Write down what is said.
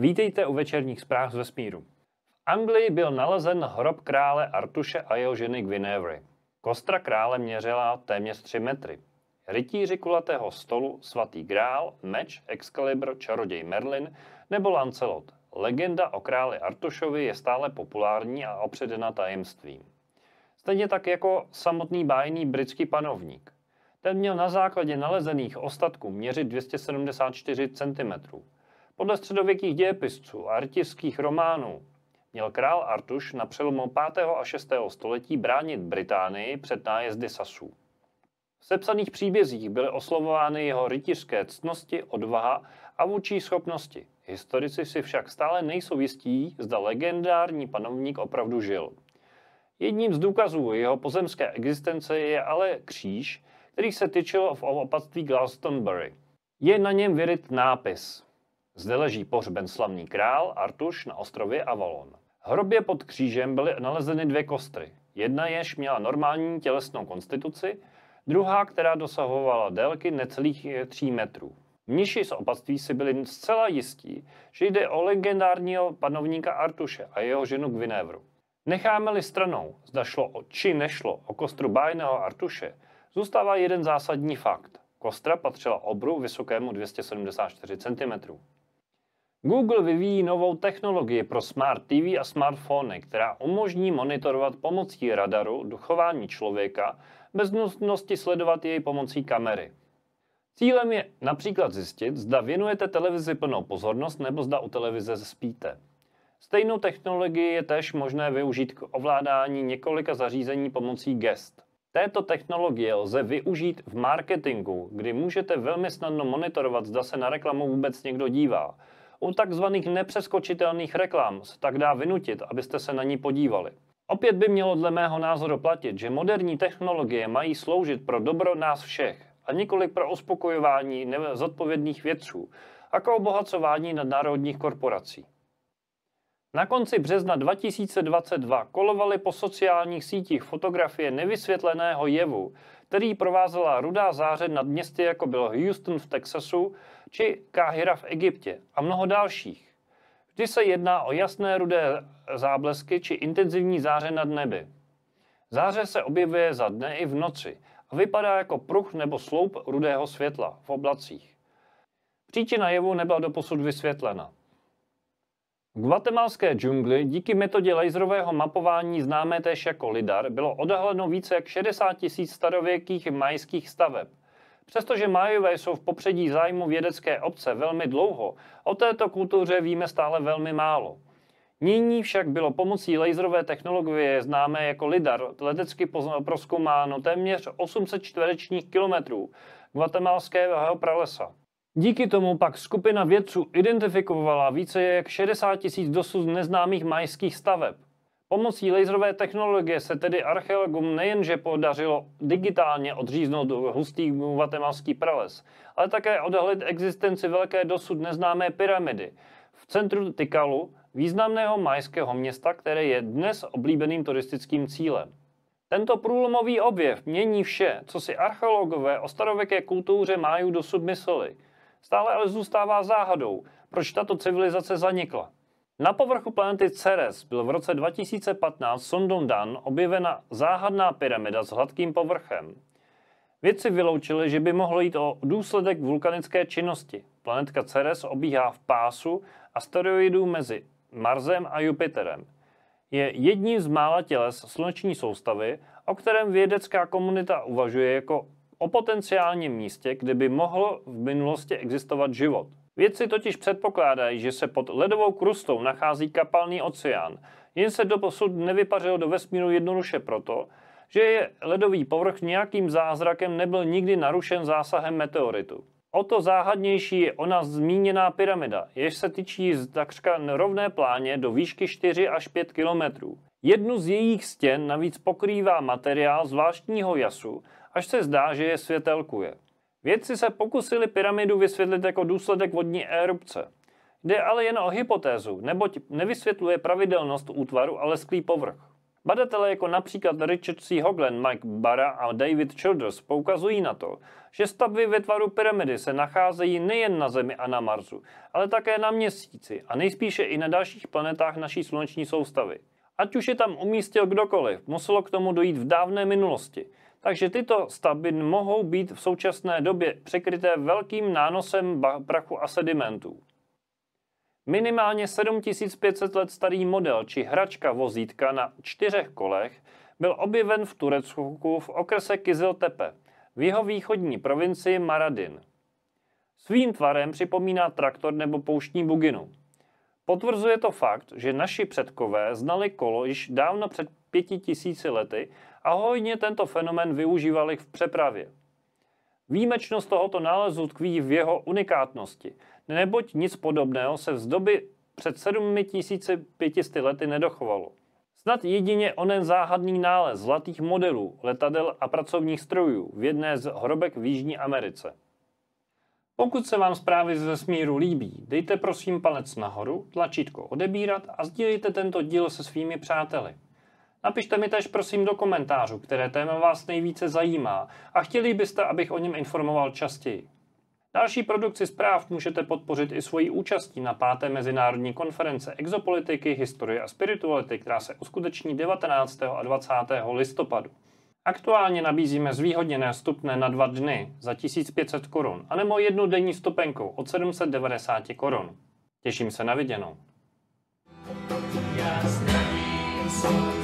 Vítejte u večerních zpráv z vesmíru. V Anglii byl nalezen hrob krále Artuše a jeho ženy Guinevere. Kostra krále měřila téměř 3 metry. Rytíři kulatého stolu, svatý grál, meč, Excalibur, čaroděj Merlin nebo Lancelot. Legenda o králi Artušovi je stále populární a opředena tajemstvím. Stejně tak jako samotný bájný britský panovník. Ten měl na základě nalezených ostatků měřit 274 cm. Podle středověkých dějepisců a artivských románů měl král Artuš na přelomu 5. a 6. století bránit Británii před nájezdy Sasů. V sepsaných příbězích byly oslovovány jeho rytířské ctnosti, odvaha a vůči schopnosti. Historici si však stále nejsou jistí, zda legendární panovník opravdu žil. Jedním z důkazů jeho pozemské existence je ale kříž, který se tyčil v opatství Glastonbury. Je na něm vyryt nápis zde leží pohřben slavný král Artuš na ostrově Avalon. Hrobě pod křížem byly nalezeny dvě kostry. Jedna jež měla normální tělesnou konstituci, druhá, která dosahovala délky necelých 3 eh, metrů. Mniši z opatství si byli zcela jistí, že jde o legendárního panovníka Artuše a jeho ženu Gvinévru. Necháme-li stranou, zda šlo o, či nešlo o kostru bájného Artuše, zůstává jeden zásadní fakt. Kostra patřila obru vysokému 274 cm. Google vyvíjí novou technologii pro smart TV a smartfony, která umožní monitorovat pomocí radaru duchování člověka bez nutnosti sledovat jej pomocí kamery. Cílem je například zjistit, zda věnujete televizi plnou pozornost nebo zda u televize spíte. Stejnou technologii je též možné využít k ovládání několika zařízení pomocí gest. Této technologie lze využít v marketingu, kdy můžete velmi snadno monitorovat, zda se na reklamu vůbec někdo dívá, u takzvaných nepřeskočitelných reklam se tak dá vynutit, abyste se na ní podívali. Opět by mělo dle mého názoru platit, že moderní technologie mají sloužit pro dobro nás všech a nikoli pro uspokojování zodpovědných vědců a jako k obohacování nadnárodních korporací. Na konci března 2022 kolovaly po sociálních sítích fotografie nevysvětleného jevu, který provázela rudá záře nad městy, jako byl Houston v Texasu či Káhira v Egyptě a mnoho dalších. Vždy se jedná o jasné rudé záblesky či intenzivní záře nad nebi. Záře se objevuje za dne i v noci a vypadá jako pruh nebo sloup rudého světla v oblacích. Příčina jevu nebyla doposud vysvětlena. V guatemalské džungli díky metodě laserového mapování známé též jako LIDAR bylo odhaleno více jak 60 tisíc starověkých majských staveb. Přestože majové jsou v popředí zájmu vědecké obce velmi dlouho, o této kultuře víme stále velmi málo. Nyní však bylo pomocí laserové technologie známé jako LIDAR letecky proskoumáno téměř 800 čtverečních kilometrů guatemalského pralesa. Díky tomu pak skupina vědců identifikovala více jak 60 tisíc dosud neznámých majských staveb. Pomocí laserové technologie se tedy archeologům nejenže podařilo digitálně odříznout hustý guatemalský prales, ale také odhalit existenci velké dosud neznámé pyramidy v centru Tikalu, významného majského města, které je dnes oblíbeným turistickým cílem. Tento průlomový objev mění vše, co si archeologové o starověké kultuře májů dosud mysleli – Stále ale zůstává záhadou, proč tato civilizace zanikla. Na povrchu planety Ceres byl v roce 2015 sondou Dan objevena záhadná pyramida s hladkým povrchem. Vědci vyloučili, že by mohlo jít o důsledek vulkanické činnosti. Planetka Ceres obíhá v pásu asteroidů mezi Marsem a Jupiterem. Je jedním z mála těles sluneční soustavy, o kterém vědecká komunita uvažuje jako o potenciálním místě, kde by mohl v minulosti existovat život. Vědci totiž předpokládají, že se pod ledovou krustou nachází kapalný oceán, jen se doposud nevypařil do vesmíru jednoduše proto, že je ledový povrch nějakým zázrakem nebyl nikdy narušen zásahem meteoritu. O to záhadnější je ona zmíněná pyramida, jež se tyčí z takřka rovné pláně do výšky 4 až 5 kilometrů. Jednu z jejich stěn navíc pokrývá materiál zvláštního jasu, až se zdá, že je světelkuje. Vědci se pokusili pyramidu vysvětlit jako důsledek vodní erupce. Jde ale jen o hypotézu, neboť nevysvětluje pravidelnost útvaru, ale sklý povrch. Badatelé jako například Richard C. Hoglan, Mike Barra a David Childers poukazují na to, že stavby ve tvaru pyramidy se nacházejí nejen na Zemi a na Marsu, ale také na Měsíci a nejspíše i na dalších planetách naší sluneční soustavy. Ať už je tam umístil kdokoliv, muselo k tomu dojít v dávné minulosti – takže tyto stavby mohou být v současné době překryté velkým nánosem prachu a sedimentů. Minimálně 7500 let starý model či hračka vozítka na čtyřech kolech byl objeven v Turecku v okrese Kiziltepe v jeho východní provincii Maradin. Svým tvarem připomíná traktor nebo pouštní buginu. Potvrzuje to fakt, že naši předkové znali kolo již dávno před pěti tisíci lety a hojně tento fenomen využívali v přepravě. Výjimečnost tohoto nálezu tkví v jeho unikátnosti, neboť nic podobného se z doby před 7500 lety nedochovalo. Snad jedině onen záhadný nález zlatých modelů, letadel a pracovních strojů v jedné z hrobek v Jižní Americe. Pokud se vám zprávy ze smíru líbí, dejte prosím palec nahoru, tlačítko odebírat a sdílejte tento díl se svými přáteli. Napište mi tež prosím do komentářů, které téma vás nejvíce zajímá a chtěli byste, abych o něm informoval častěji. Další produkci zpráv můžete podpořit i svojí účastí na páté mezinárodní konference exopolitiky, historie a spirituality, která se uskuteční 19. a 20. listopadu. Aktuálně nabízíme zvýhodněné vstupné na dva dny za 1500 korun, anebo jednu denní stupenku od 790 korun. Těším se na viděnou. Já